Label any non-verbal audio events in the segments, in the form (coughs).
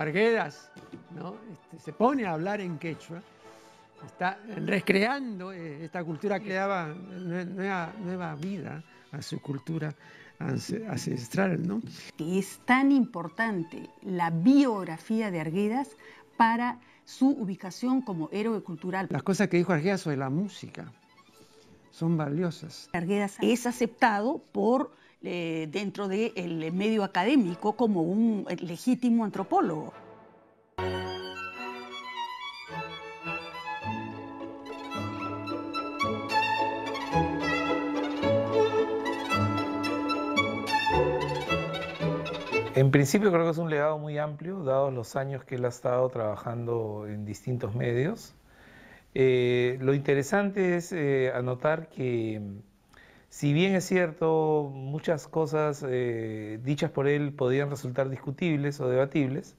Arguedas ¿no? Este, se pone a hablar en quechua, está recreando eh, esta cultura que daba nueva, vida a su cultura ancestral, ¿no? Es tan importante la biografía de Arguedas para su ubicación como héroe cultural. Las cosas que dijo Arguedas sobre la música son valiosas. Arguedas es aceptado por eh, dentro del eh, medio académico como un eh, legítimo antropólogo. En principio creo que es un legado muy amplio, dados los años que él ha estado trabajando en distintos medios. lo interesante es anotar que si bien es cierto, muchas cosas eh, dichas por él podían resultar discutibles o debatibles,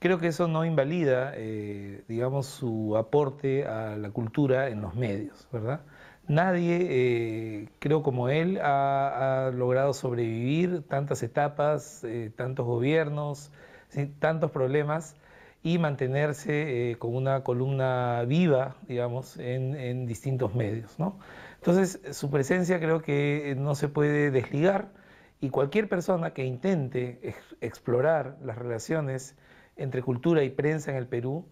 creo que eso no invalida, eh, digamos, su aporte a la cultura en los medios, ¿verdad? Nadie, eh, creo como él, ha, logrado sobrevivir tantas etapas, tantos gobiernos, tantos problemas y mantenerse eh, con una columna viva, digamos, en, distintos medios. Entonces, su presencia creo que eh, no se puede desligar y cualquier persona que intente explorar las relaciones entre cultura y prensa en el Perú,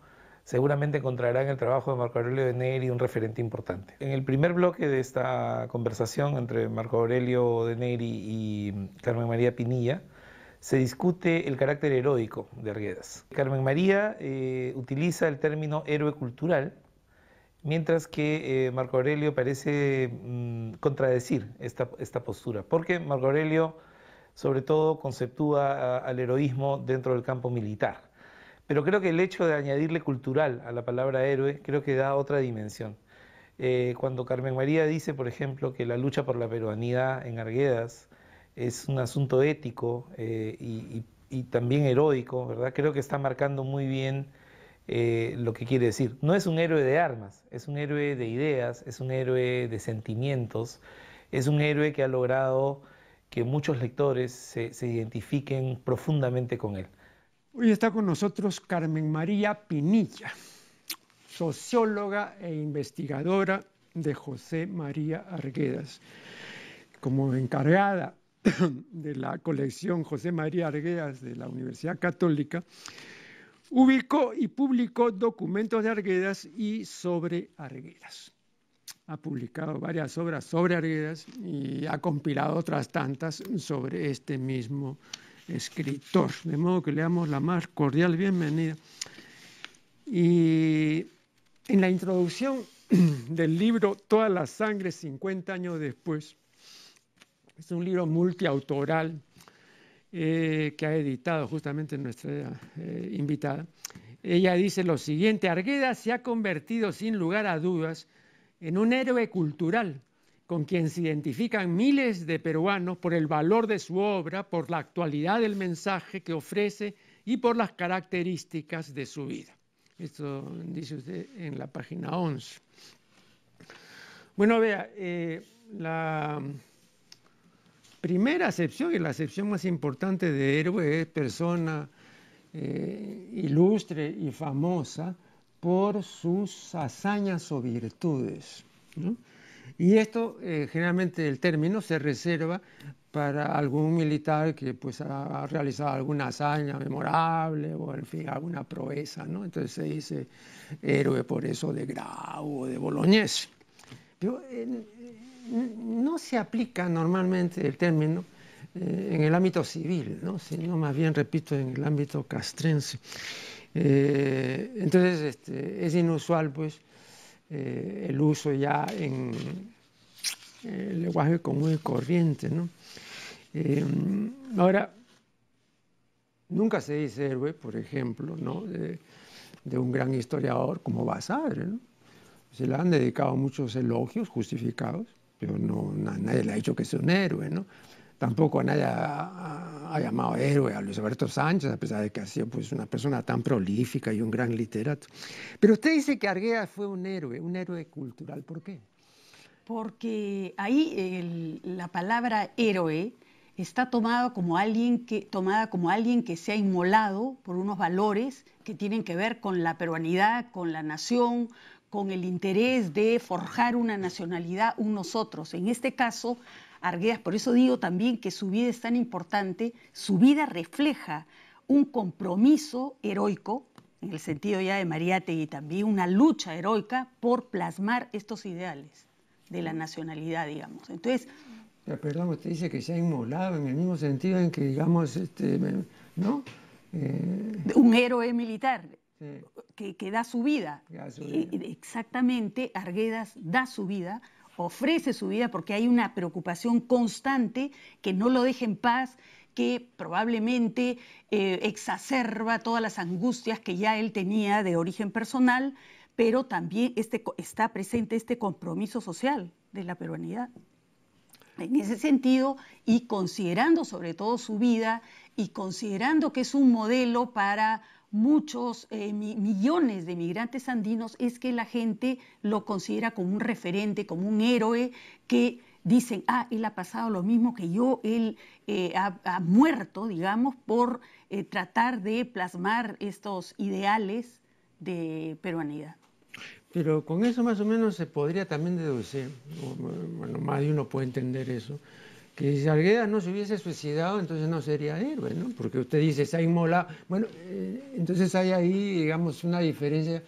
seguramente encontrará en el trabajo de Marco Aurelio de Neri un referente importante. En el primer bloque de esta conversación entre Marco Aurelio de Neri y mm, Carmen María Pinilla, se discute el carácter heroico de Arguedas. Carmen María eh, utiliza el término héroe cultural, mientras que eh, Marco Aurelio parece mm, contradecir esta, postura, porque Marco Aurelio sobre todo conceptúa al heroísmo dentro del campo militar. Pero creo que el hecho de añadirle cultural a la palabra héroe creo que da otra dimensión. Eh, cuando Carmen María dice, por ejemplo, que la lucha por la peruanidad en Arguedas es un asunto ético eh, y, también heroico, ¿verdad? Creo que está marcando muy bien eh, lo que quiere decir. No es un héroe de armas, es un héroe de ideas, es un héroe de sentimientos, es un héroe que ha logrado que muchos lectores se identifiquen profundamente con él. Hoy está con nosotros Carmen María Pinilla, socióloga e investigadora de José María Arguedas como encargada (coughs) de la colección José María Arguedas de la Universidad Católica, ubicó y publicó documentos de Arguedas y sobre Arguedas. Ha publicado varias obras sobre Arguedas y ha compilado otras tantas sobre este mismo escritor. De modo que le damos la más cordial bienvenida. Y en la introducción (coughs) del libro Toda la sangre 50 años después, es un libro multiautoral eh, que ha editado justamente nuestra eh, invitada. Ella dice lo siguiente, Argueda se ha convertido sin lugar a dudas en un héroe cultural con quien se identifican miles de peruanos por el valor de su obra, por la actualidad del mensaje que ofrece y por las características de su vida. Esto dice usted en la página 11. Bueno, vea, eh, la primera acepción y la acepción más importante de héroe es persona eh, ilustre y famosa por sus hazañas o virtudes. ¿no? Y esto, eh, generalmente el término se reserva para algún militar que pues, ha, realizado alguna hazaña memorable o, en fin, alguna proeza, ¿no? Entonces se dice héroe por eso de Grau o de Boloñés. Pero, no se aplica normalmente el término eh, en el ámbito civil, sino más bien, repito, en el ámbito castrense. Eh, entonces este, es inusual pues, eh, el uso ya en el lenguaje común y corriente. ahora, nunca se dice héroe, por ejemplo, de, un gran historiador como Basadre. Se le han dedicado muchos elogios justificados, pero no, nadie le ha dicho que es un héroe, ¿no? Tampoco nadie ha, llamado héroe a Luis Alberto Sánchez, a pesar de que ha sido pues, una persona tan prolífica y un gran literato. Pero usted dice que Arguedas fue un héroe, un héroe cultural, ¿por qué? Porque ahí la palabra héroe está tomada como, alguien que, tomada como alguien que se ha inmolado por unos valores que tienen que ver con la peruanidad, con la nación, con el interés de forjar una nacionalidad, unos nosotros. En este caso, Arguedas, por eso digo también que su vida es tan importante, su vida refleja un compromiso heroico, en el sentido ya de y también, una lucha heroica por plasmar estos ideales de la nacionalidad, digamos. Entonces... perdón, usted dice que se ha inmolado en el mismo sentido en que, digamos, este, ¿no? Eh, un héroe militar, que, da su vida. exactamente, Arguedas da su vida ofrece su vida porque hay una preocupación constante que no lo deja en paz, que probablemente eh, exacerba todas las angustias que ya él tenía de origen personal, pero también este, está presente este compromiso social de la peruanidad. En ese sentido, y considerando sobre todo su vida y considerando que es un modelo para muchos eh, millones de migrantes andinos es que la gente lo considera como un referente, como un héroe que dicen, ah, él ha pasado lo mismo que yo, él eh, ha, muerto, digamos, por eh, tratar de plasmar estos ideales de peruanidad. Pero con eso más o menos se podría también deducir, bueno, más de uno puede entender eso, que si Arguedas no se hubiese suicidado, entonces no sería héroe, ¿no? Porque usted dice, se ha inmolado. Bueno, eh, entonces hay ahí, digamos, una diferencia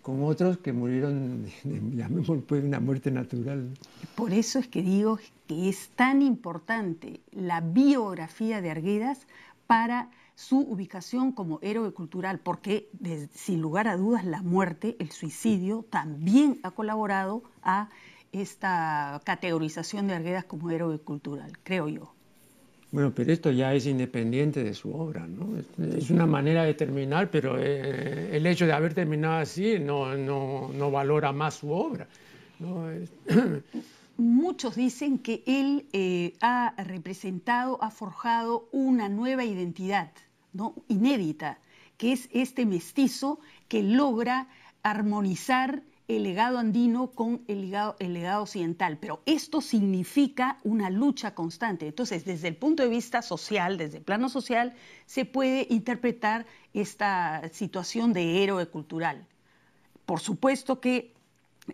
con otros que murieron, llamémoslo pues, una muerte natural. Por eso es que digo que es tan importante la biografía de Arguedas para su ubicación como héroe cultural, porque sin lugar a dudas la muerte, el suicidio, también ha colaborado a esta categorización de Arguedas como héroe cultural, creo yo. Bueno, pero esto ya es independiente de su obra, ¿no? Es una manera de terminar, pero eh, el hecho de haber terminado así no, valora más su obra. (clears throat) Muchos dicen que él eh, ha representado, ha forjado una nueva identidad, ¿no? Inédita, que es este mestizo que logra armonizar el legado andino con el legado, occidental, pero esto significa una lucha constante. Entonces, desde el punto de vista social, desde el plano social, se puede interpretar esta situación de héroe cultural. Por supuesto que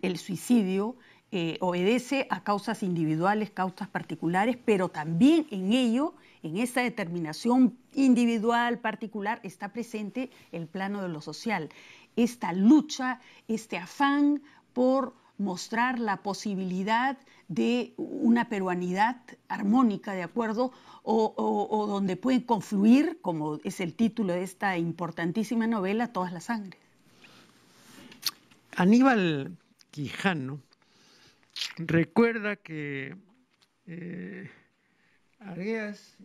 el suicidio eh, obedece a causas individuales, causas particulares, pero también en ello, en esta determinación individual, particular, está presente el plano de lo social esta lucha, este afán por mostrar la posibilidad de una peruanidad armónica, ¿de acuerdo? O, donde pueden confluir, como es el título de esta importantísima novela, todas las sangres. Aníbal Quijano recuerda que eh,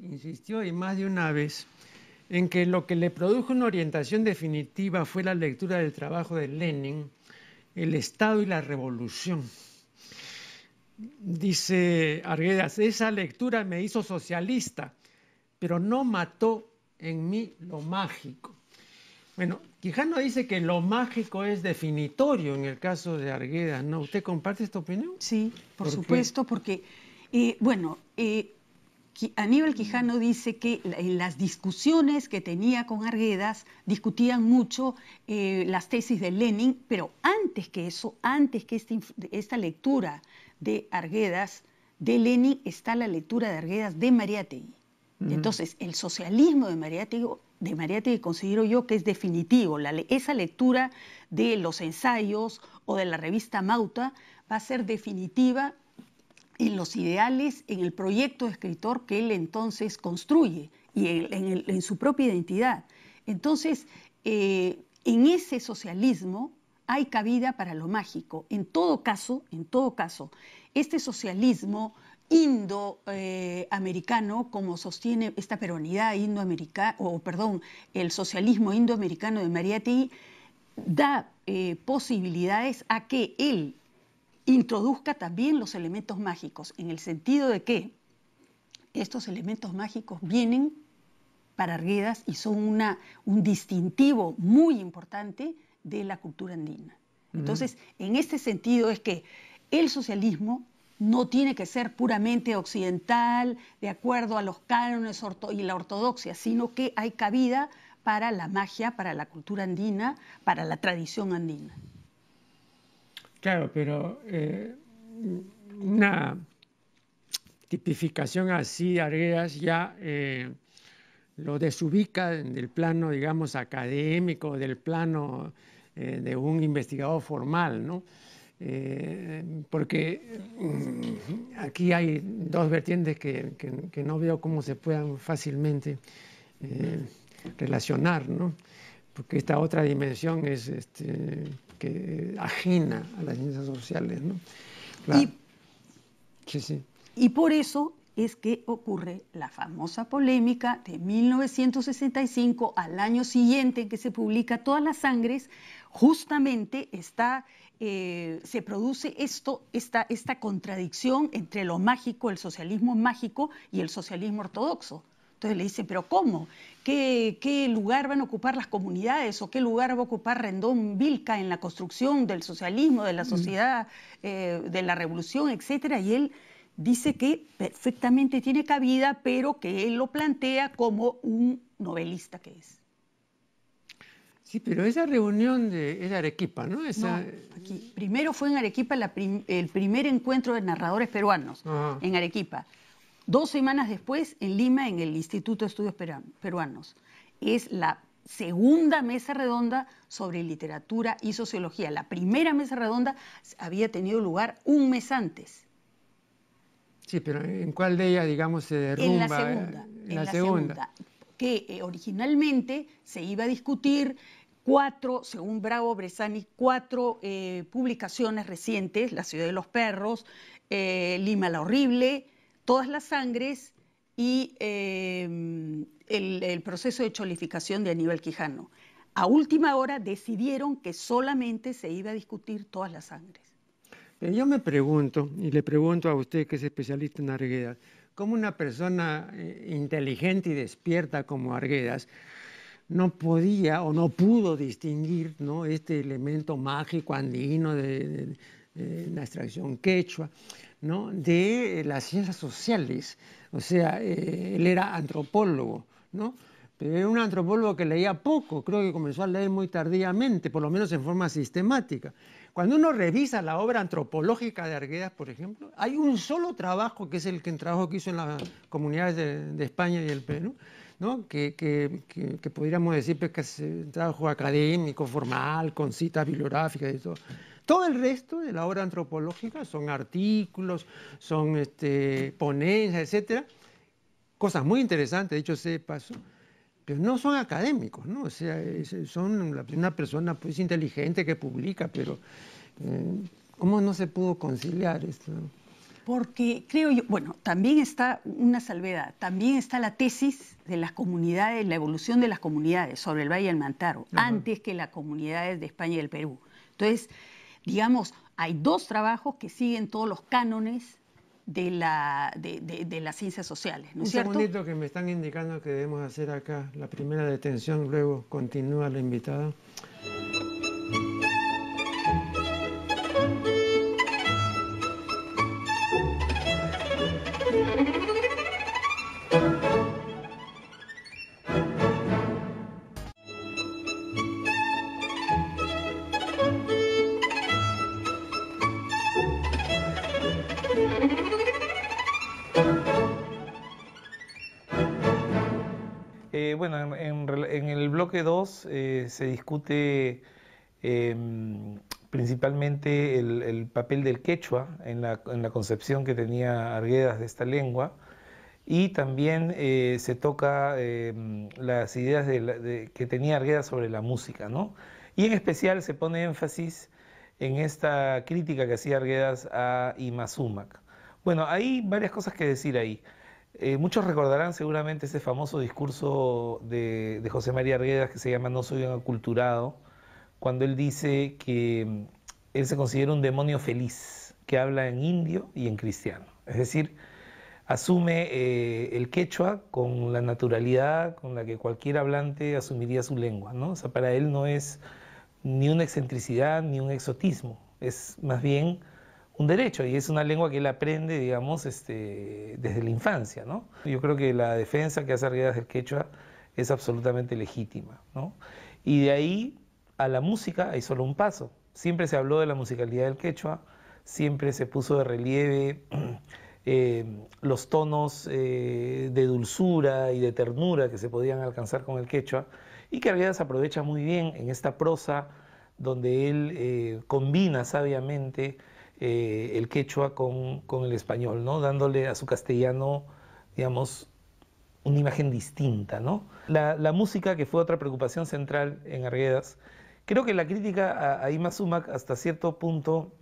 insistió y más de una vez en que lo que le produjo una orientación definitiva fue la lectura del trabajo de Lenin, El Estado y la Revolución. Dice Arguedas, esa lectura me hizo socialista, pero no mató en mí lo mágico. Bueno, Quijano dice que lo mágico es definitorio en el caso de Arguedas, ¿no? ¿Usted comparte esta opinión? Sí, por, supuesto, porque, eh, bueno, eh, Aníbal Quijano dice que en eh, las discusiones que tenía con Arguedas discutían mucho eh, las tesis de Lenin, pero antes que eso, antes que este esta lectura de Arguedas, de Lenin, está la lectura de Arguedas de Mariátegui. Mm. Entonces, el socialismo de Mariátegui, de considero yo que es definitivo. esa lectura de los ensayos o de la revista Mauta va a ser definitiva en los ideales, en el proyecto de escritor que él entonces construye y en, su propia identidad. Entonces, eh, en ese socialismo hay cabida para lo mágico. En todo caso, en todo caso, este socialismo indoamericano, eh, como sostiene esta peronidad indoamericana, o perdón, el socialismo indoamericano de Mariátegui, da eh, posibilidades a que él introduzca también los elementos mágicos, en el sentido de que estos elementos mágicos vienen para Arguedas y son un distintivo muy importante de la cultura andina. Mm. Entonces, en este sentido es que el socialismo no tiene que ser puramente occidental, de acuerdo a los cánones y la ortodoxia, sino que hay cabida para la magia, para la cultura andina, para la tradición andina. Claro, pero eh, una tipificación así, de Arguedas ya eh, lo desubica del plano, digamos, académico, del plano eh, de un investigador formal, ¿no? porque mm, aquí hay dos vertientes que, no veo cómo se puedan fácilmente relacionar, ¿no? porque esta otra dimensión es este, que, eh, ajena a las ciencias sociales. ¿no? y, por eso es que ocurre la famosa polémica de 1965 al año siguiente en que se publica Todas las Sangres, justamente está, eh, se produce esto, esta, esta contradicción entre lo mágico, el socialismo mágico y el socialismo ortodoxo. Entonces le dice, pero ¿cómo? ¿Qué, lugar van a ocupar las comunidades o qué lugar va a ocupar Rendón Vilca en la construcción del socialismo, de la mm. sociedad, eh, de la revolución, etcétera? Y él dice que perfectamente tiene cabida, pero que él lo plantea como un novelista que es. Sí, pero esa reunión de, es de Arequipa, ¿no? Primero fue en Arequipa el primer encuentro de narradores peruanos, en Arequipa. Dos semanas después, en Lima, en el Instituto de Estudios Peruanos. Es la segunda mesa redonda sobre literatura y sociología. La primera mesa redonda había tenido lugar un mes antes. Sí, pero ¿en cuál de ellas, digamos, se derrumba? En la eh? segunda. En la, segunda. Que eh, originalmente se iba a discutir cuatro, según Bravo Bresani, cuatro eh, publicaciones recientes, La ciudad de los perros, Lima la horrible, todas las sangres y em, el, proceso de cholificación de Aníbal Quijano. A última hora decidieron que solamente se iba a discutir todas las sangres. yo me pregunto, y le pregunto a usted que es especialista en Arguedas, ¿cómo una persona eh, inteligente y despierta como Arguedas no podía o no pudo distinguir ¿no? este elemento mágico andino de una eh, la extracción quechua, ¿no? de eh, las ciencias sociales. O sea, eh, él era antropólogo, ¿no? Pero era un antropólogo que leía poco, creo que comenzó a leer muy tardíamente, por lo menos en forma sistemática. Cuando uno revisa la obra antropológica de Arguedas, por ejemplo, hay un solo trabajo, que es el, que, el trabajo que hizo en las comunidades de, España y el Perú, ¿no? que, que, que, podríamos decir pues, que es un trabajo académico, formal, con citas bibliográficas y todo. Todo el resto de la obra antropológica son artículos, son este, ponencias, etcétera, cosas muy interesantes, de hecho, se pasó, pero no son académicos, ¿no? O sea, son una persona pues inteligente que publica, pero eh, ¿cómo no se pudo conciliar esto? Porque creo yo, bueno, también está una salvedad, también está la tesis de las comunidades, la evolución de las comunidades sobre el Valle del Mantaro, antes que las comunidades de España y del Perú. Entonces, digamos, hay dos trabajos que siguen todos los cánones de, la, de, las ciencias sociales. Un segundito que me están indicando que debemos hacer acá la primera detención, luego continúa la invitada. bueno, en, el bloque 2 eh, se discute em, principalmente el, papel del quechua en la, concepción que tenía Arguedas de esta lengua y también eh, se toca em, las ideas que tenía Arguedas sobre la música, ¿no? Y en especial se pone énfasis en esta crítica que hacía Arguedas a Imazumac. Bueno, hay varias cosas que decir ahí. Eh, muchos recordarán seguramente ese famoso discurso de, José María Arguedas que se llama No soy un aculturado, cuando él dice que mm, él se considera un demonio feliz, que habla en indio y en cristiano. Es decir, asume eh, el quechua con la naturalidad con la que cualquier hablante asumiría su lengua. ¿no? sea, para él no es ni una excentricidad ni un exotismo, es más bien un derecho y es una lengua que él aprende, digamos, este, desde la infancia. ¿no? Yo creo que la defensa que hace Arguedas del quechua es absolutamente legítima. Y de ahí a la música hay solo un paso. Siempre se habló de la musicalidad del quechua, siempre se puso de relieve (clears throat) eh, los tonos eh, de dulzura y de ternura que se podían alcanzar con el quechua y que Arguedas aprovecha muy bien en esta prosa donde él eh, combina sabiamente eh, el quechua con, el español, ¿no? dándole a su castellano, digamos, una imagen distinta. ¿no? La, música, que fue otra preocupación central en Arguedas, creo que la crítica a, a Ima hasta cierto punto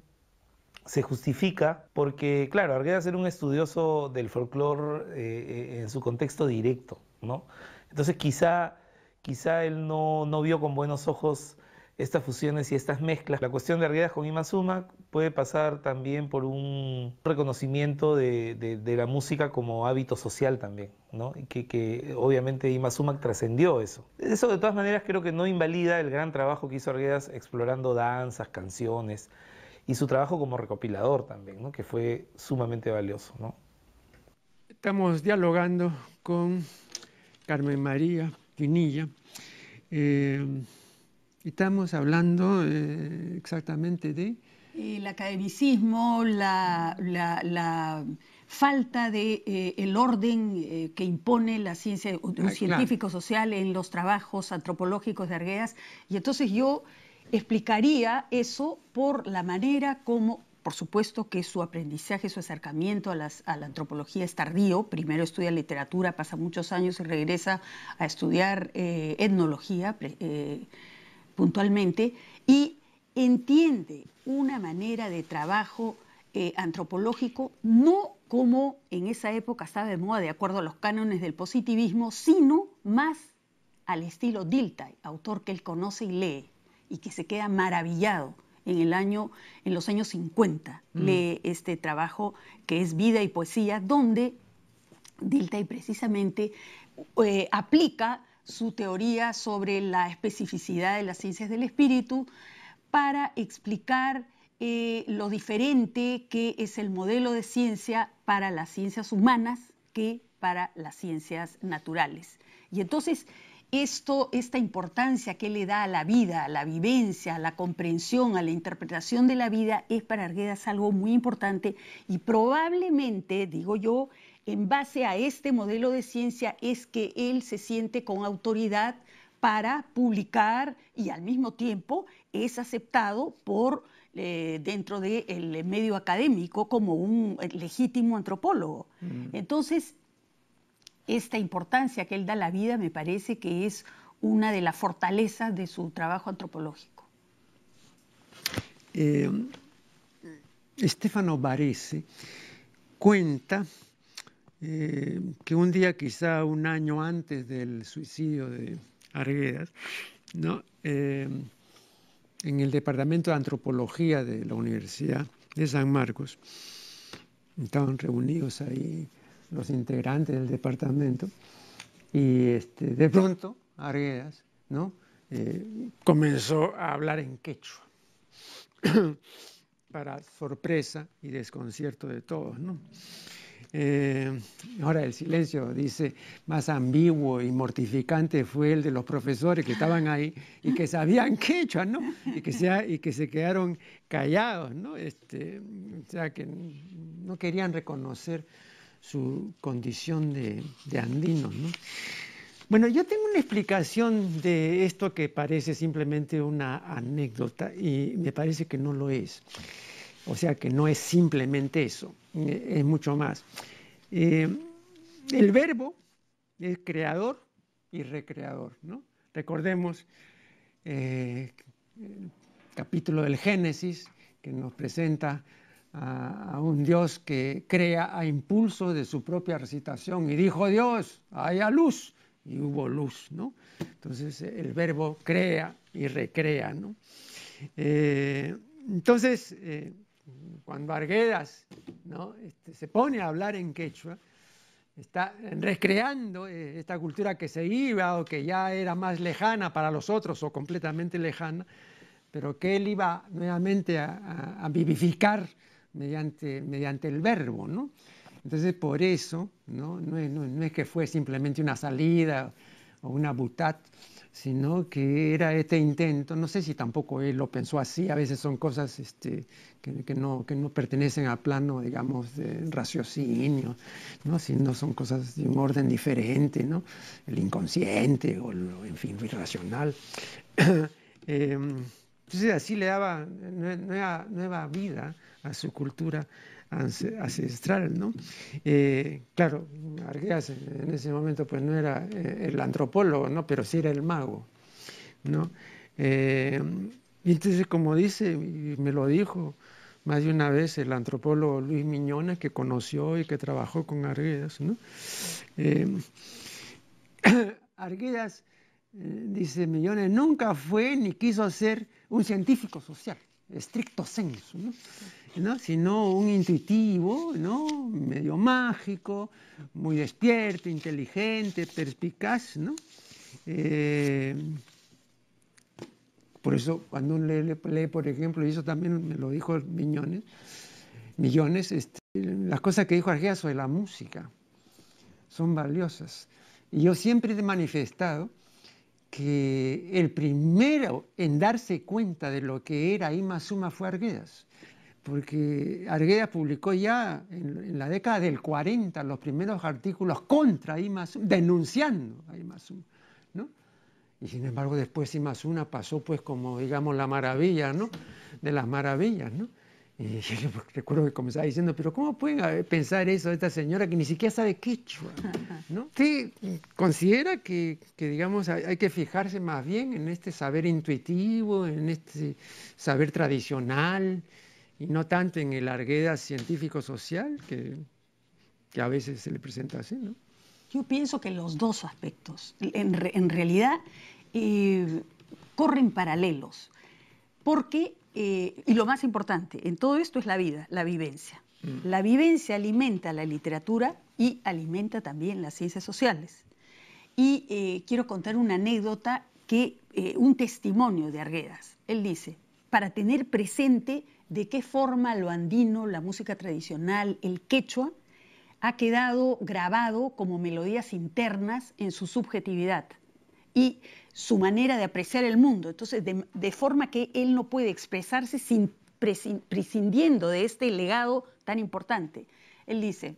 se justifica porque, claro, Arguedas era un estudioso del folclore eh, en su contexto directo, ¿no? Entonces quizá, quizá él no, no vio con buenos ojos estas fusiones y estas mezclas. La cuestión de Arguedas con Imazuma puede pasar también por un reconocimiento de, la música como hábito social también, ¿no? que, que obviamente Imazuma trascendió eso. Eso de todas maneras creo que no invalida el gran trabajo que hizo Arguedas explorando danzas, canciones y su trabajo como recopilador también, que fue sumamente valioso. Estamos dialogando con Carmen María Quinilla eh, Estamos hablando eh, exactamente de... El academicismo, la, falta de eh, orden eh, que impone la ciencia, un ah, científico social en los trabajos antropológicos de Argueas. Y entonces yo explicaría eso por la manera como por supuesto que su aprendizaje, su acercamiento a, la antropología es tardío. Primero estudia literatura, pasa muchos años y regresa a estudiar etnología, puntualmente, y entiende una manera de trabajo eh, antropológico no como en esa época estaba de moda de acuerdo a los cánones del positivismo, sino más al estilo Diltay, autor que él conoce y lee y que se queda maravillado en el año en los años 50 mm. lee este trabajo que es Vida y poesía donde y precisamente eh, aplica su teoría sobre la especificidad de las ciencias del espíritu para explicar eh, lo diferente que es el modelo de ciencia para las ciencias humanas que para las ciencias naturales. Y entonces, esto, esta importancia que le da a la vida, a la vivencia, a la comprensión, a la interpretación de la vida, es para Arguedas algo muy importante y probablemente, digo yo, en base a este modelo de ciencia es que él se siente con autoridad para publicar y al mismo tiempo es aceptado por eh, dentro del medio académico como un eh, legítimo antropólogo. Mm. Entonces, esta importancia que él da a la vida me parece que es una de las fortalezas de su trabajo antropológico. Eh, Stefano cuenta eh, que un día, quizá un año antes del suicidio de Arguedas, eh, en el Departamento de Antropología de la Universidad de San Marcos, estaban reunidos ahí los integrantes del departamento, y este, de pronto Arguedas ¿no? Eh, comenzó a hablar en quechua, (coughs) para sorpresa y desconcierto de todos. ¿no? ahora eh, el silencio, dice, más ambiguo y mortificante fue el de los profesores que estaban ahí y que sabían quechua, ¿no? Y que, sea, y que se quedaron callados, ¿no? Este, o sea, que no querían reconocer su condición de, de andinos, ¿no? Bueno, yo tengo una explicación de esto que parece simplemente una anécdota y me parece que no lo es. O sea que no es simplemente eso. Eh, es mucho más. Eh, el verbo es creador y recreador. ¿no? Recordemos el eh, capítulo del Génesis que nos presenta a, un Dios que crea a impulso de su propia recitación y dijo Dios, haya luz y hubo luz. ¿no? Entonces el verbo crea y recrea. ¿no? entonces, cuando Arguedas este, se pone a hablar en quechua, está recreando eh, esta cultura que se iba o que ya era más lejana para los otros o completamente lejana, pero que él iba nuevamente a, vivificar mediante, mediante el verbo. Entonces, por eso, ¿no? es, que fue simplemente una salida o una butad sino que era este intento, no sé si tampoco él lo pensó así, a veces son cosas este, que, no, que, no, pertenecen al plano, digamos, de raciocinio, ¿no? sino son cosas de un orden diferente, ¿no? el inconsciente o lo, en fin, irracional. (coughs) Em, entonces así le daba nueva vida a su cultura ancestral, ¿no? Eh, claro, Arguedas en ese momento pues no era eh, el antropólogo, ¿no? Pero sí era el mago, ¿no? Eh, y entonces, como dice, y me lo dijo más de una vez el antropólogo Luis Miñones, que conoció y que trabajó con Arguedas, ¿no? (clears throat) Arguedas, dice Millones, nunca fue ni quiso ser un científico social, estricto senso, ¿no? ¿no? sino un intuitivo, ¿no? medio mágico, muy despierto, inteligente, perspicaz. ¿no? Eh, por eso cuando uno lee, por ejemplo, y eso también me lo dijo Miñones, Millones, este, las cosas que dijo Arguedas sobre la música son valiosas. Y yo siempre he manifestado que el primero en darse cuenta de lo que era Ima Suma fue Arguedas porque Argueda publicó ya en, la década del 40 los primeros artículos contra Imazun, denunciando a ¿no? Y sin embargo después Imazuna pasó pues como digamos la maravilla, ¿no? De las maravillas, ¿no? Y (laughs) yo recuerdo que comenzaba diciendo, pero ¿cómo pueden pensar eso esta señora que ni siquiera sabe quechua? (laughs) ¿no? ¿Usted considera que, que, digamos, hay que fijarse más bien en este saber intuitivo, en este saber tradicional? y no tanto en el argueda científico-social que, a veces se le presenta así, ¿no? Yo pienso que los dos aspectos, en, realidad, eh, corren paralelos, porque, eh, y lo más importante, en todo esto es la vida, la vivencia. Mm. La vivencia alimenta la literatura y alimenta también las ciencias sociales. Y eh, quiero contar una anécdota que, un testimonio de Arguedas. Él dice, para tener presente de qué forma lo andino, la música tradicional, el quechua, ha quedado grabado como melodías internas en su subjetividad y su manera de apreciar el mundo. Entonces, de, forma que él no puede expresarse sin, prescindiendo de este legado tan importante. Él dice,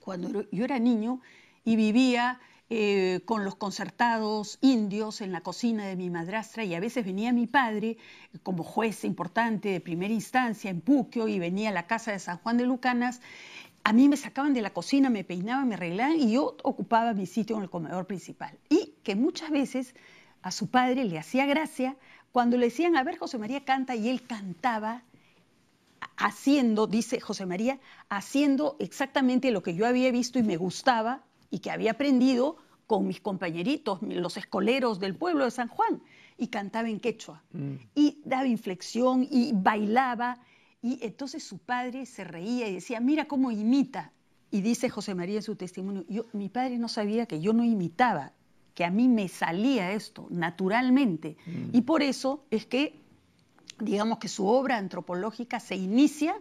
cuando yo era niño y vivía eh, con los concertados indios en la cocina de mi madrastra y a veces venía mi padre como juez importante de primera instancia en Puquio y venía a la casa de San Juan de Lucanas. A mí me sacaban de la cocina, me peinaban, me arreglaban y yo ocupaba mi sitio en el comedor principal. Y que muchas veces a su padre le hacía gracia cuando le decían, a ver, José María canta y él cantaba haciendo, dice José María, haciendo exactamente lo que yo había visto y me gustaba y que había aprendido con mis compañeritos, los escoleros del pueblo de San Juan, y cantaba en quechua, mm. y daba inflexión, y bailaba, y entonces su padre se reía y decía, mira cómo imita. Y dice José María en su testimonio, mi padre no sabía que yo no imitaba, que a mí me salía esto naturalmente. Mm. Y por eso es que, digamos que su obra antropológica se inicia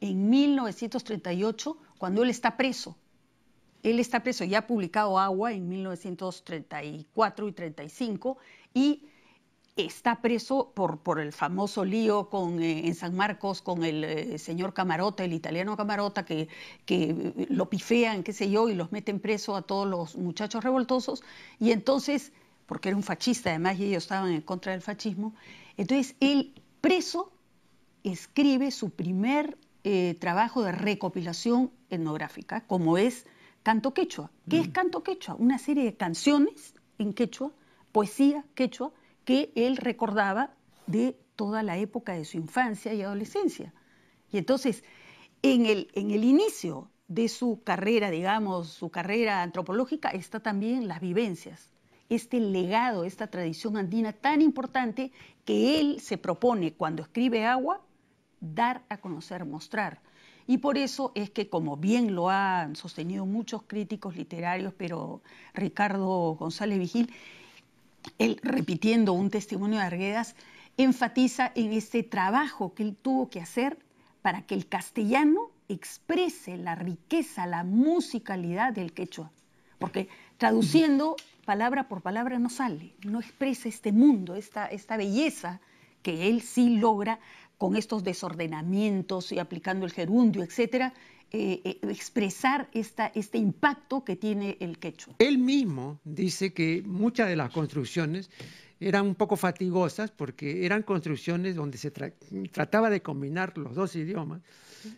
en 1938, cuando él está preso él está preso ya ha publicado Agua en 1934 y 35 y está preso por, el famoso lío eh, en San Marcos con el eh, señor Camarota, el italiano Camarota, que, lo pifean, qué sé yo, y los meten preso a todos los muchachos revoltosos. Y entonces, porque era un fascista además y ellos estaban en contra del fascismo, entonces él preso escribe su primer eh, trabajo de recopilación etnográfica, como es canto quechua. ¿Qué es mm. canto quechua? Una serie de canciones en quechua, poesía quechua, que él recordaba de toda la época de su infancia y adolescencia. Y entonces, en el, en el inicio de su carrera, digamos, su carrera antropológica, está también las vivencias, este legado, esta tradición andina tan importante que él se propone cuando escribe Agua, dar a conocer, mostrar. Y por eso es que, como bien lo han sostenido muchos críticos literarios, pero Ricardo González Vigil, él repitiendo un testimonio de Arguedas, enfatiza en este trabajo que él tuvo que hacer para que el castellano exprese la riqueza, la musicalidad del quechua. Porque traduciendo palabra por palabra no sale, no expresa este mundo, esta, esta belleza que él sí logra con estos desordenamientos y aplicando el gerundio, etcétera, eh, eh, expresar esta, este impacto que tiene el quechua. Él mismo dice que muchas de las construcciones eran un poco fatigosas porque eran construcciones donde se trataba de combinar los dos idiomas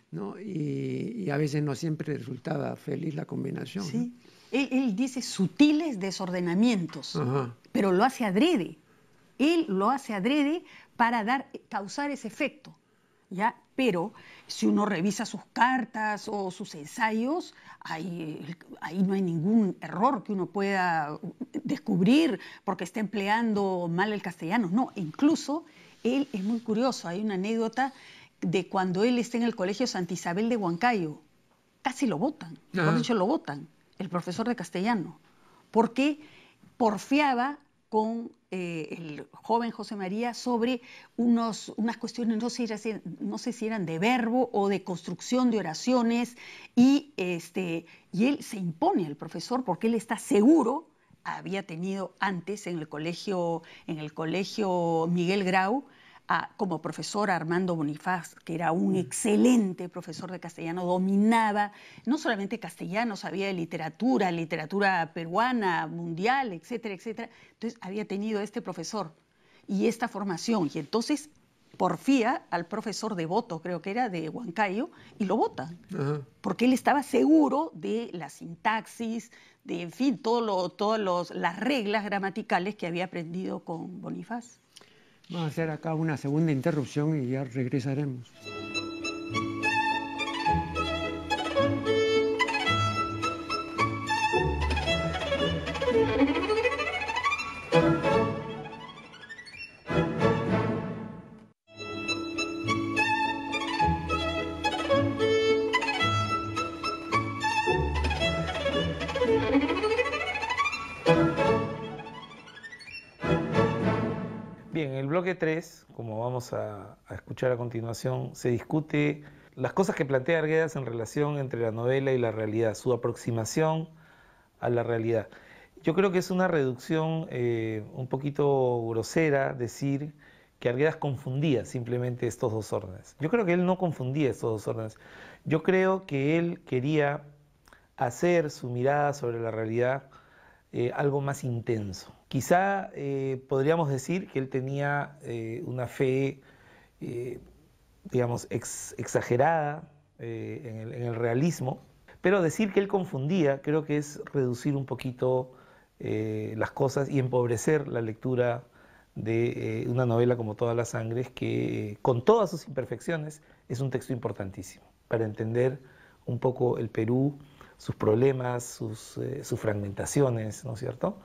¿no? y, a veces no siempre resultaba feliz la combinación. Sí. Él, dice sutiles desordenamientos, pero lo hace adrede. Él lo hace adrede para dar, causar ese efecto. ¿ya? Pero si uno revisa sus cartas o sus ensayos, ahí, ahí, no hay ningún error que uno pueda descubrir porque está empleando mal el castellano. No, e incluso él es muy curioso. Hay una anécdota de cuando él está en el Colegio Santa Isabel de Huancayo. Casi lo votan, por dicho, lo votan, el profesor de castellano, porque porfiaba con eh, el joven José María sobre unas cuestiones, no sé, si eran, de verbo o de construcción de oraciones, y, este, y él se impone al profesor porque él está seguro, había tenido antes en el colegio, en el colegio Miguel Grau, como profesor Armando Bonifaz, que era un mm. excelente profesor de castellano, dominaba no solamente castellano, sabía de literatura, literatura peruana, mundial, etcétera, etcétera. Entonces había tenido este profesor y esta formación. Y entonces porfía al profesor de voto, creo que era de Huancayo, y lo vota. Porque él estaba seguro de la sintaxis, de, en fin, todas las reglas gramaticales que había aprendido con Bonifaz. Vamos a hacer acá una segunda interrupción y ya regresaremos. bloque tres, como vamos a, escuchar a continuación, se discute las cosas que plantea Arguedas en relación entre la novela y la realidad, su aproximación a la realidad. Yo creo que es una reducción eh, un poquito grosera decir que Arguedas confundía simplemente estos dos órdenes. Yo creo que él no confundía estos dos órdenes. Yo creo que él quería hacer su mirada sobre la realidad eh, algo más intenso. Quizá eh, podríamos decir que él tenía eh, una fe, digamos, exagerada en el, en, el, realismo, pero decir que él confundía creo que es reducir un poquito las cosas y empobrecer la lectura de una novela como Todas las Sangres, que con todas sus imperfecciones es un texto importantísimo para entender un poco el Perú sus problemas, eh, sus, fragmentaciones, ¿no es cierto?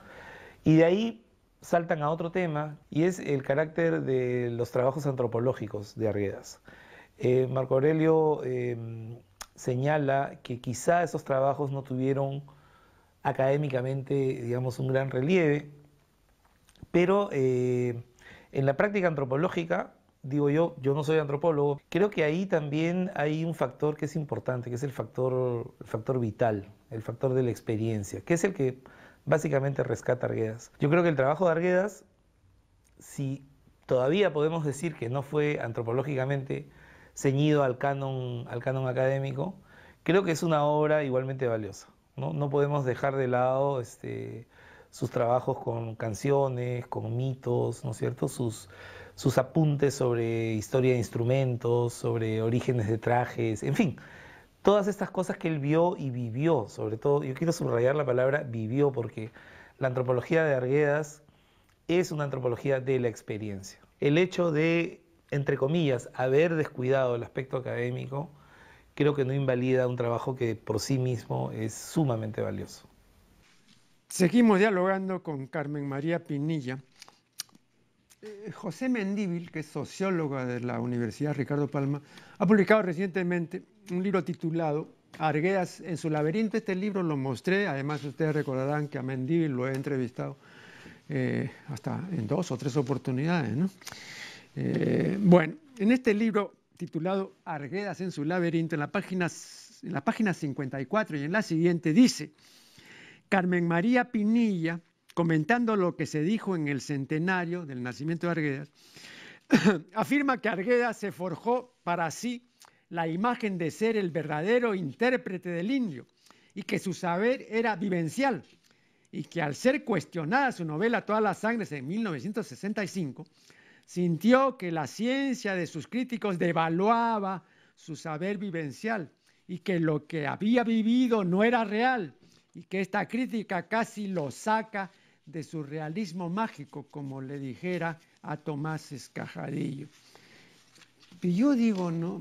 Y de ahí saltan a otro tema y es el carácter de los trabajos antropológicos de Arguedas. Eh, Marco Aurelio em, señala que quizá esos trabajos no tuvieron académicamente, digamos, un gran relieve, pero eh, en la práctica antropológica digo yo, yo no soy antropólogo, creo que ahí también hay un factor que es importante, que es el factor, factor vital, el factor de la experiencia, que es el que básicamente rescata Arguedas. Yo creo que el trabajo de Arguedas, si todavía podemos decir que no fue antropológicamente ceñido al canon, al canon académico, creo que es una obra igualmente valiosa. No, no podemos dejar de lado este, sus trabajos con canciones, con mitos, ¿no es cierto? Sus, sus apuntes sobre historia de instrumentos, sobre orígenes de trajes, en fin, todas estas cosas que él vio y vivió, sobre todo, yo quiero subrayar la palabra vivió porque la antropología de Arguedas es una antropología de la experiencia. El hecho de, entre comillas, haber descuidado el aspecto académico, creo que no invalida un trabajo que por sí mismo es sumamente valioso. Seguimos dialogando con Carmen María Pinilla eh, José Mendíbil, que es sociólogo de la Universidad Ricardo Palma, ha publicado recientemente un libro titulado Arguedas en su laberinto. Este libro lo mostré, además ustedes recordarán que a Mendíbil lo he entrevistado eh, hasta en dos o tres oportunidades. Eh, bueno, en este libro titulado Arguedas en su laberinto, en la página, en la página 54 y en la siguiente dice, Carmen María Pinilla, comentando lo que se dijo en el centenario del nacimiento de Arguedas, (coughs) afirma que Arguedas se forjó para sí la imagen de ser el verdadero intérprete del indio y que su saber era vivencial y que al ser cuestionada su novela Todas las Sangres en 1965, sintió que la ciencia de sus críticos devaluaba su saber vivencial y que lo que había vivido no era real y que esta crítica casi lo saca de su realismo mágico, como le dijera a Tomás Escajadillo. Y yo digo, no,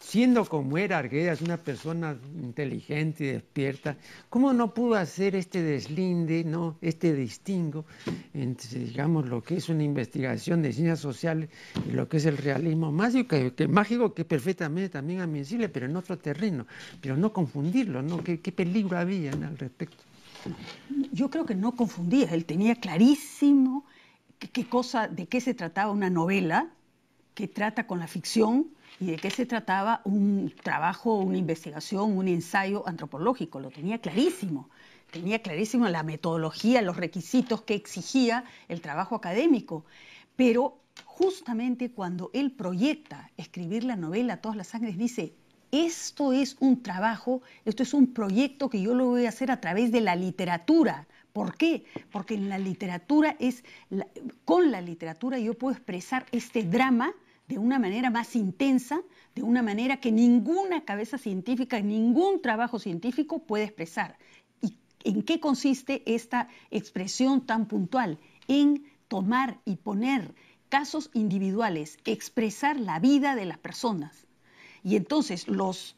siendo como era Arguedas, una persona inteligente y despierta, ¿cómo no pudo hacer este deslinde, no, este distingo entre, digamos, lo que es una investigación de ciencias sociales y lo que es el realismo mágico, que, mágico que perfectamente también admisible, pero en otro terreno, pero no confundirlo, ¿no? ¿Qué, qué peligro había al respecto? Yo creo que no confundía, él tenía clarísimo qué, cosa, de qué se trataba una novela que trata con la ficción y de qué se trataba un trabajo, una investigación, un ensayo antropológico, lo tenía clarísimo tenía clarísimo la metodología, los requisitos que exigía el trabajo académico, pero justamente cuando él proyecta escribir la novela Todas las Sangres dice, esto es un trabajo, esto es un proyecto que yo lo voy a hacer a través de la literatura. ¿Por qué? Porque en la literatura es, con la literatura yo puedo expresar este drama de una manera más intensa, de una manera que ninguna cabeza científica, ningún trabajo científico puede expresar. ¿Y en qué consiste esta expresión tan puntual? En tomar y poner casos individuales, expresar la vida de las personas. Y entonces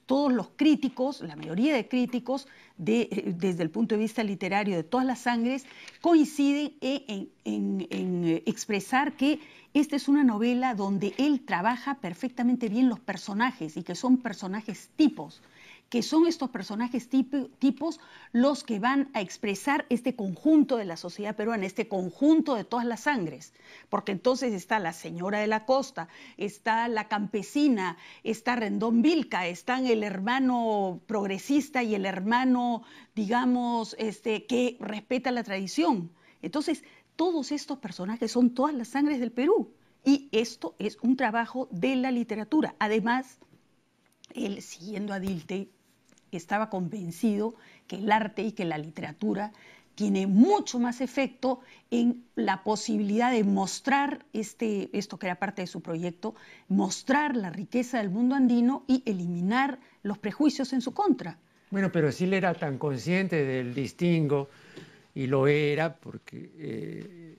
todos los críticos, la mayoría de críticos, eh, desde el punto de vista literario de todas las sangres, coinciden en, en eh, expresar que esta es una novela donde él trabaja perfectamente bien los personajes y que son personajes tipos que son estos personajes tipos los que van a expresar este conjunto de la sociedad peruana, este conjunto de todas las sangres, porque entonces está la señora de la costa, está la campesina, está Rendón Vilca, están el hermano progresista y el hermano, digamos, este, que respeta la tradición. Entonces, todos estos personajes son todas las sangres del Perú. Y esto es un trabajo de la literatura. Además, él, siguiendo a Dilte, estaba convencido que el arte y que la literatura tiene mucho más efecto en la posibilidad de mostrar este, esto que era parte de su proyecto, mostrar la riqueza del mundo andino y eliminar los prejuicios en su contra. Bueno, pero si él era tan consciente del distingo, y lo era porque eh,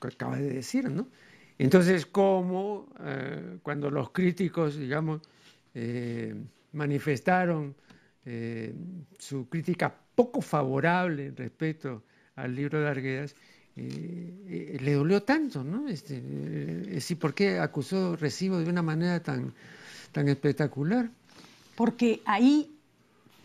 acabas de decir, ¿no? Entonces, ¿cómo eh, cuando los críticos, digamos, eh, manifestaron eh, su crítica poco favorable respecto al libro de Arguedas, eh, eh, le dolió tanto, ¿no? Este, ¿Por qué acusó recibo de una manera tan, tan espectacular? Porque ahí,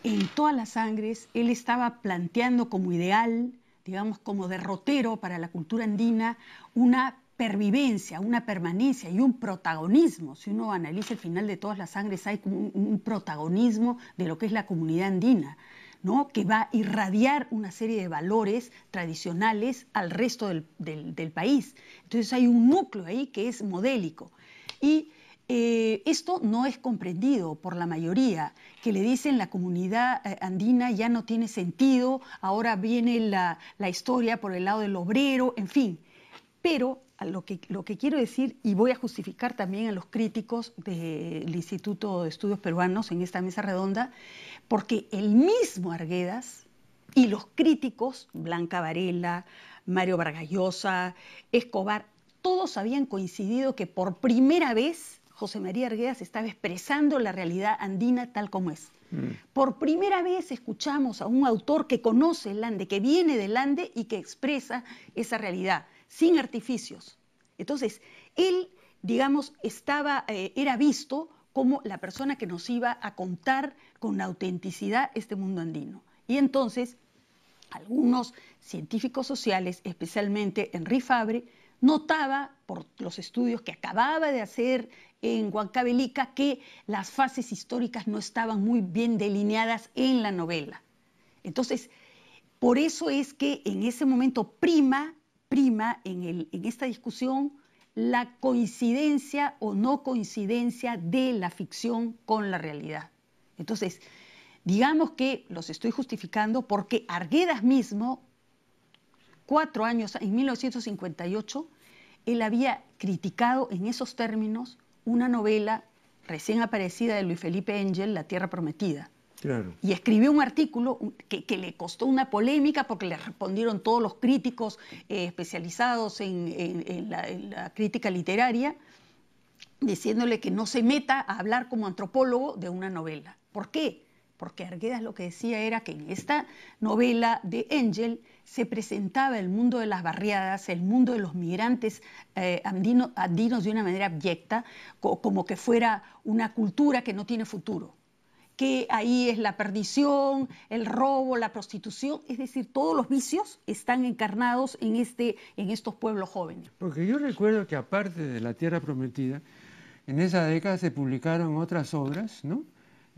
en todas las sangres, él estaba planteando como ideal, digamos, como derrotero para la cultura andina, una pervivencia, una permanencia y un protagonismo. Si uno analiza el final de todas las sangres, hay un, protagonismo de lo que es la comunidad andina. ¿no? que va a irradiar una serie de valores tradicionales al resto del, país. Entonces hay un núcleo ahí que es modélico. Y eh, esto no es comprendido por la mayoría, que le dicen la comunidad eh, andina ya no tiene sentido, ahora viene la, la historia por el lado del obrero, en fin. Pero lo que, lo que quiero decir, y voy a justificar también a los críticos del Instituto de Estudios Peruanos en esta mesa redonda, porque el mismo Arguedas y los críticos, Blanca Varela, Mario Vargallosa, Escobar, todos habían coincidido que por primera vez José María Arguedas estaba expresando la realidad andina tal como es. Mm. Por primera vez escuchamos a un autor que conoce el Ande, que viene del Ande y que expresa esa realidad sin artificios. Entonces, él, digamos, estaba, eh, era visto como la persona que nos iba a contar con autenticidad este mundo andino. Y entonces, algunos científicos sociales, especialmente Henri Fabre, notaba por los estudios que acababa de hacer en Huancavelica que las fases históricas no estaban muy bien delineadas en la novela. Entonces, por eso es que en ese momento prima prima en, el, en esta discusión la coincidencia o no coincidencia de la ficción con la realidad. Entonces, digamos que los estoy justificando porque Arguedas mismo, cuatro años, en 1958, él había criticado en esos términos una novela recién aparecida de Luis Felipe Engel, La Tierra Prometida. Y escribió un artículo que, le costó una polémica porque le respondieron todos los críticos eh, especializados en, la, crítica literaria, diciéndole que no se meta a hablar como antropólogo de una novela. ¿Por qué? Porque Arguedas lo que decía era que en esta novela de Engel se presentaba el mundo de las barriadas, el mundo de los migrantes eh, andinos, de una manera abyecta, como que fuera una cultura que no tiene futuro que ahí es la perdición, el robo, la prostitución, es decir, todos los vicios están encarnados en, este, en estos pueblos jóvenes. Porque yo recuerdo que aparte de La Tierra Prometida, en esa década se publicaron otras obras, ¿no?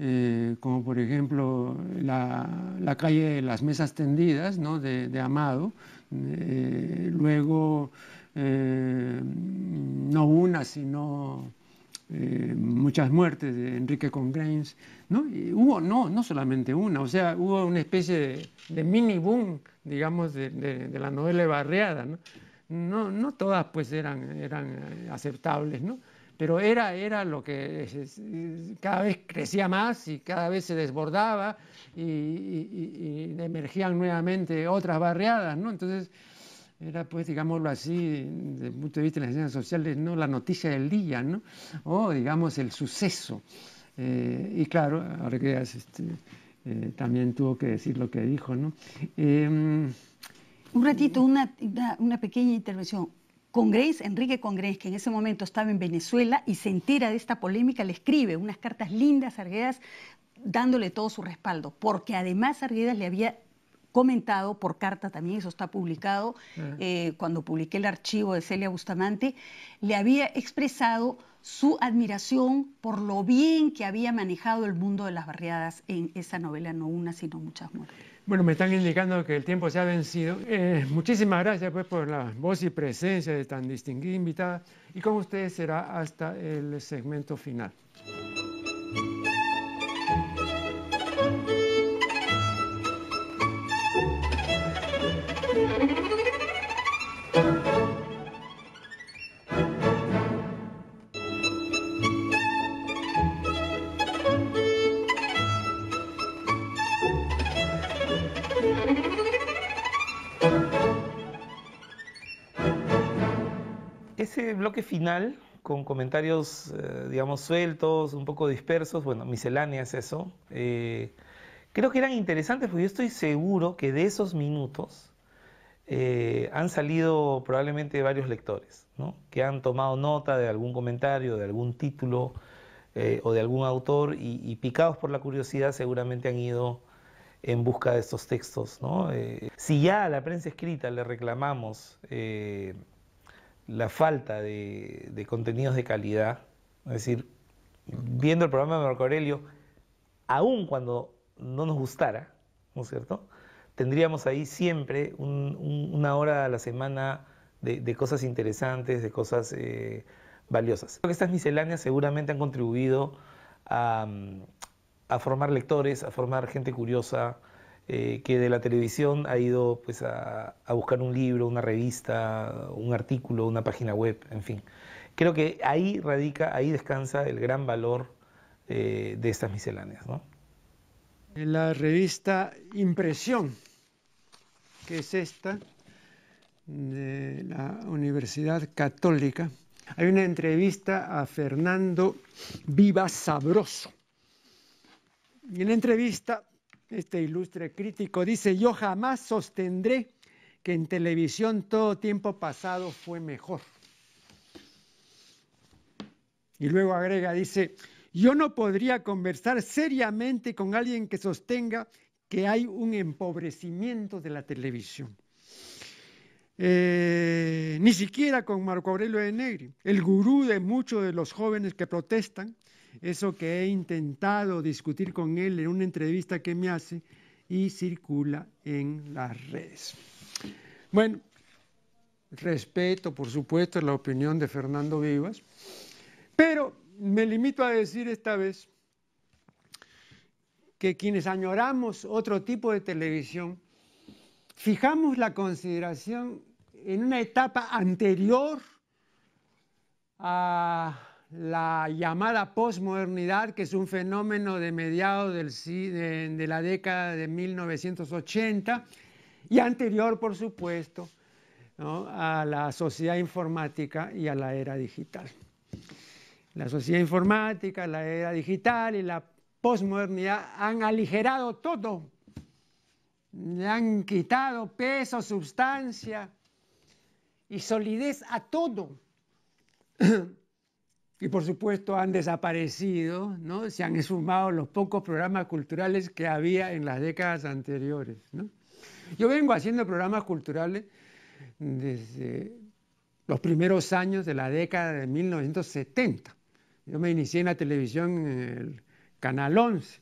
Eh, como por ejemplo la, calle de las mesas tendidas ¿no? de, Amado, eh, luego eh, no una, sino eh, muchas muertes de Enrique Congrains, ¿no? Y hubo, no, no solamente una, o sea, hubo una especie de, mini boom, digamos, de, la novela barreada, ¿no? No, no todas pues eran, eran eh, aceptables, ¿no? Pero era, era lo que cada vez crecía más y cada vez se desbordaba y, y emergían nuevamente otras barriadas, ¿no? Entonces, era, pues, digámoslo así, desde el punto de vista de las ciencias sociales, ¿no? la noticia del día, ¿no? o, digamos, el suceso. Eh, y claro, Arguedas este, eh, también tuvo que decir lo que dijo. ¿no? Em, Un ratito, una, pequeña intervención. Congrés, Enrique Congrés, que en ese momento estaba en Venezuela y se entera de esta polémica, le escribe unas cartas lindas a Arguedas dándole todo su respaldo, porque además Arguedas le había comentado por carta también, eso está publicado, eh, cuando publiqué el archivo de Celia Bustamante, le había expresado su admiración por lo bien que había manejado el mundo de las barriadas en esa novela, no una, sino muchas muertes. Bueno, me están indicando que el tiempo se ha vencido. Eh, muchísimas gracias pues, por la voz y presencia de tan distinguida invitada y con ustedes será hasta el segmento final. bloque final, con comentarios, eh, digamos, sueltos, un poco dispersos, bueno, misceláneas eso, eh, creo que eran interesantes porque yo estoy seguro que de esos minutos eh, han salido probablemente varios lectores, Que han tomado nota de algún comentario, de algún título o de algún autor y, picados por la curiosidad seguramente han ido en busca de estos textos. si ya a la prensa escrita le reclamamos eh, la falta de, contenidos de calidad. Es decir, viendo el programa de Marco Aurelio, aun cuando no nos gustara, ¿no es cierto? Tendríamos ahí siempre una hora a la semana de, cosas interesantes, de cosas eh, valiosas. Creo estas misceláneas seguramente han contribuido a formar lectores, a formar gente curiosa, eh, que de la televisión ha ido pues, a, buscar un libro, una revista, un artículo, una página web, en fin. Creo que ahí radica, ahí descansa el gran valor eh, de estas misceláneas. En La revista Impresión, que es esta, de la Universidad Católica, hay una entrevista a Fernando Viva Sabroso. Y en la entrevista este ilustre crítico, dice, yo jamás sostendré que en televisión todo tiempo pasado fue mejor. Y luego agrega, dice, yo no podría conversar seriamente con alguien que sostenga que hay un empobrecimiento de la televisión. Eh, ni siquiera con Marco Aurelio de Negri, el gurú de muchos de los jóvenes que protestan, eso que he intentado discutir con él en una entrevista que me hace y circula en las redes. Bueno, respeto, por supuesto, la opinión de Fernando Vivas, pero me limito a decir esta vez que quienes añoramos otro tipo de televisión, fijamos la consideración en una etapa anterior a la llamada posmodernidad, que es un fenómeno de mediados del, de, la década de 1980 y anterior, por supuesto, a la sociedad informática y a la era digital. La sociedad informática, la era digital y la posmodernidad han aligerado todo, le han quitado peso, sustancia y solidez a todo. (clears throat) y por supuesto han desaparecido, se han sumado los pocos programas culturales que había en las décadas anteriores. Yo vengo haciendo programas culturales desde los primeros años de la década de 1970. Yo me inicié en la televisión en el Canal 11.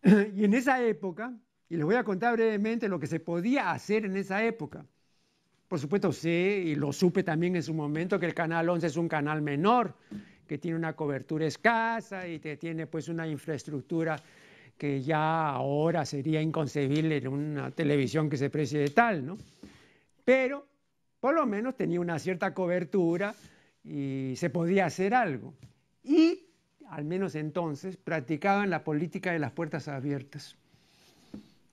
(clears throat) Y en esa época, y les voy a contar brevemente lo que se podía hacer en esa época. Por supuesto, sé y lo supe también en su momento que el Canal 11 es un canal menor, que tiene una cobertura escasa y que tiene pues una infraestructura que ya ahora sería inconcebible en una televisión que se precie de tal, ¿no? Pero por lo menos tenía una cierta cobertura y se podía hacer algo. Y al menos entonces practicaban la política de las puertas abiertas.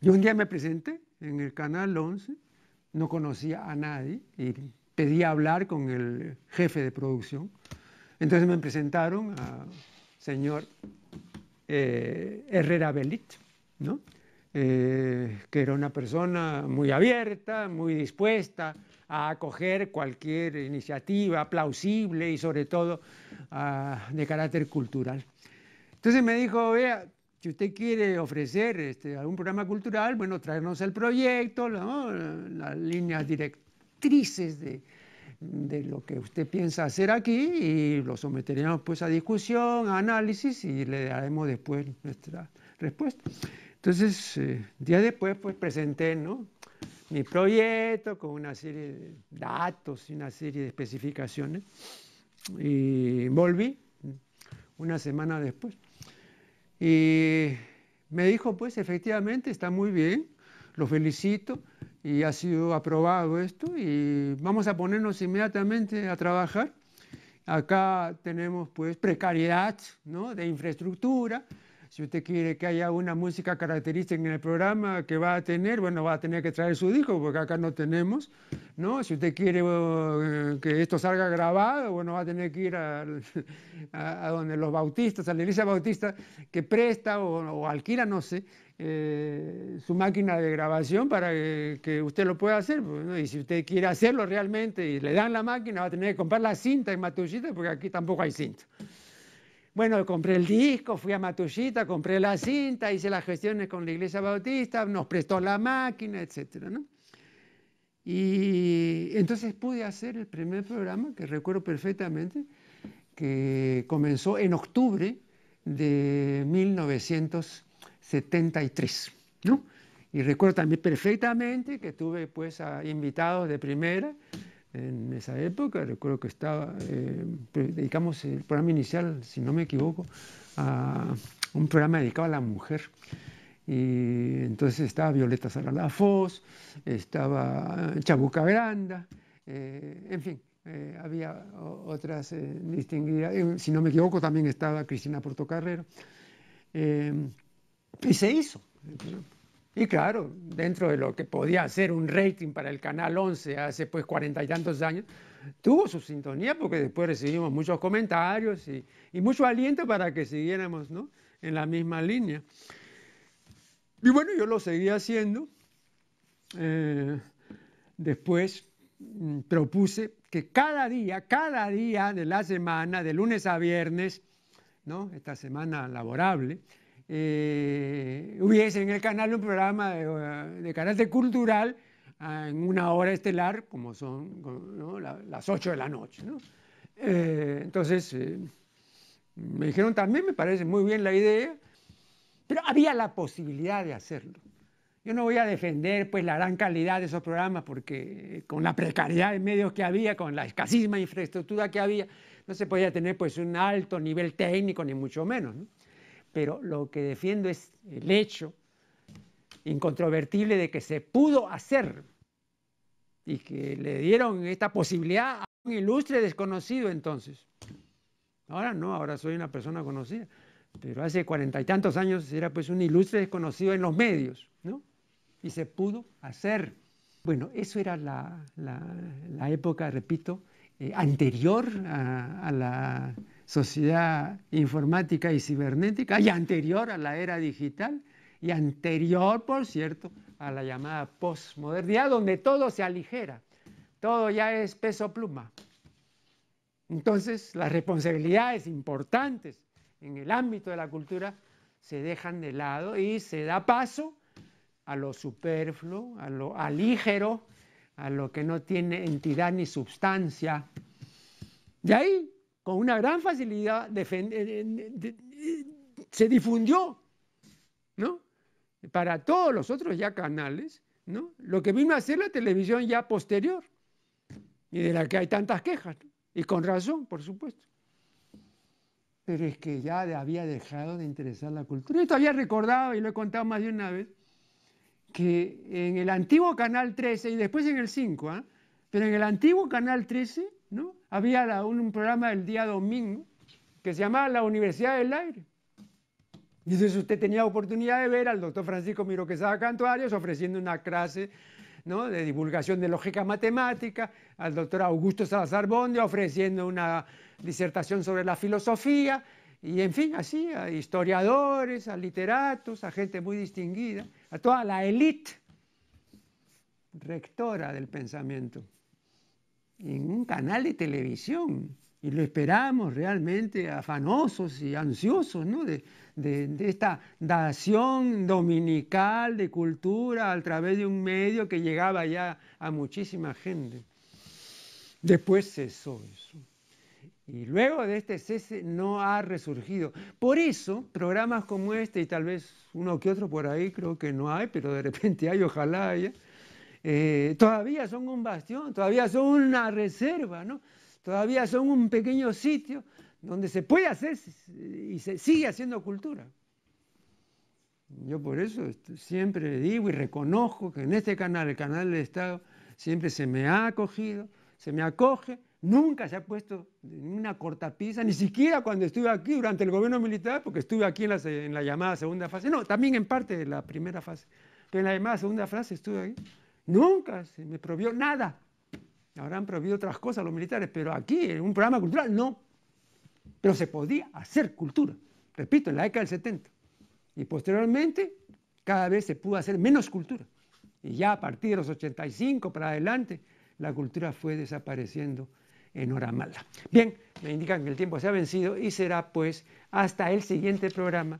Y un día me presenté en el canal 11 no conocía a nadie y pedí hablar con el jefe de producción. Entonces me presentaron al señor eh, Herrera Belit, eh, que era una persona muy abierta, muy dispuesta a acoger cualquier iniciativa plausible y sobre todo ah, de carácter cultural. Entonces me dijo, vea, si usted quiere ofrecer este, algún programa cultural, bueno, traernos el proyecto, las líneas directrices de, lo que usted piensa hacer aquí y lo someteríamos pues a discusión, a análisis y le daremos después nuestra respuesta. Entonces, día eh, días después pues presenté mi proyecto con una serie de datos y una serie de especificaciones y volví una semana después y me dijo, pues efectivamente está muy bien, lo felicito y ha sido aprobado esto y vamos a ponernos inmediatamente a trabajar. Acá tenemos pues precariedad ¿no? de infraestructura, si usted quiere que haya una música característica en el programa que va a tener, bueno, va a tener que traer su disco, porque acá no tenemos, ¿no? Si usted quiere eh, que esto salga grabado, bueno, va a tener que ir (laughs) a, donde los bautistas, a la iglesia bautista, que presta o, alquila, no sé, eh, su máquina de grabación para que, usted lo pueda hacer. Pues, y si usted quiere hacerlo realmente y le dan la máquina, va a tener que comprar la cinta en Matullita, porque aquí tampoco hay cinta. Bueno, compré el disco, fui a Matullita, compré la cinta, hice las gestiones con la Iglesia Bautista, nos prestó la máquina, etc. Y entonces pude hacer el primer programa, que recuerdo perfectamente, que comenzó en octubre de 1973. ¿no? Y recuerdo también perfectamente que tuve pues, a invitados de primera en esa época. Recuerdo que estaba, eh, dedicamos el programa inicial, si no me equivoco, a un programa dedicado a la mujer. Y entonces estaba Violeta Saralafoz, estaba eh, Chabuca Veranda eh, en fin, había otras distinguidas. si no me equivoco, también estaba Cristina Portocarrero. y se hizo. Y claro, dentro de lo que podía ser un rating para el Canal 11 hace pues cuarenta y tantos años, tuvo su sintonía porque después recibimos muchos comentarios y, mucho aliento para que siguiéramos en la misma línea. Y bueno, yo lo seguí haciendo. Eh, después mm, propuse que cada día, cada día de la semana, de lunes a viernes, ¿no? esta semana laborable, eh, hubiese en el canal un programa de, eh, de carácter cultural ah, en una hora estelar, como son las 8 de la noche. Eh, entonces, eh, me dijeron también, me parece muy bien la idea, pero había la posibilidad de hacerlo. Yo no voy a defender pues, la gran calidad de esos programas porque con la precariedad de medios que había, con la escasísima infraestructura que había, no se podía tener pues, un alto nivel técnico, ni mucho menos. ¿no? pero lo que defiendo es el hecho incontrovertible de que se pudo hacer y que le dieron esta posibilidad a un ilustre desconocido entonces. Ahora no, ahora soy una persona conocida, pero hace cuarenta y tantos años era pues un ilustre desconocido en los medios, ¿no? Y se pudo hacer. Bueno, eso era la, época, repito, eh, anterior a la sociedad informática y cibernética y anterior a la era digital y anterior, por cierto, a la llamada posmodernidad, donde todo se aligera, todo ya es peso pluma. Entonces, las responsabilidades importantes en el ámbito de la cultura se dejan de lado y se da paso a lo superfluo, a lo alígero, a lo que no tiene entidad ni substancia De ahí con una gran facilidad eh, eh, eh, se difundió, ¿no? Para todos los otros ya canales, ¿no? Lo que vino a hacer la televisión ya posterior y de la que hay tantas quejas, y con razón, por supuesto. Pero es que ya había dejado de interesar la cultura. Yo todavía recordaba, y lo he contado más de una vez, que en el antiguo Canal 13 y después en el 5, ¿eh? ¿ah? Pero en el antiguo Canal 13, ¿no? Había un, programa el día domingo que se llamaba La Universidad del Aire. Y entonces usted tenía oportunidad de ver al doctor Francisco Miro Cantuarios ofreciendo una clase de divulgación de lógica matemática, al doctor Augusto Salazar Bondi ofreciendo una disertación sobre la filosofía, y en fin, así, a historiadores, a literatos, a gente muy distinguida, a toda la élite rectora del pensamiento en un canal de televisión y lo esperamos realmente afanosos y ansiosos de, de, esta dación dominical de cultura a través de un medio que llegaba ya a muchísima gente. Después cesó eso. Y luego de este cese no ha resurgido. Por eso, programas como este, y tal vez uno que otro por ahí creo que no hay, pero de repente hay, ojalá haya, eh, todavía son un bastión, todavía son una reserva, ¿no? todavía son un pequeño sitio donde se puede hacer y se sigue haciendo cultura. Yo por eso siempre digo y reconozco que en este canal, el canal del Estado, siempre se me ha acogido, se me acoge, nunca se ha puesto ninguna cortapisa, ni siquiera cuando estuve aquí durante el gobierno militar, porque estuve aquí en la, llamada segunda fase, no, también en parte de la primera fase, pero en la llamada segunda fase estuve aquí. Nunca se me prohibió nada. han prohibido otras cosas los militares, pero aquí, en un programa cultural, no. Pero se podía hacer cultura, repito, en la década del 70. Y posteriormente, cada vez se pudo hacer menos cultura. Y ya a partir de los 85 para adelante, la cultura fue desapareciendo en hora mala. Bien, me indican que el tiempo se ha vencido y será pues hasta el siguiente programa.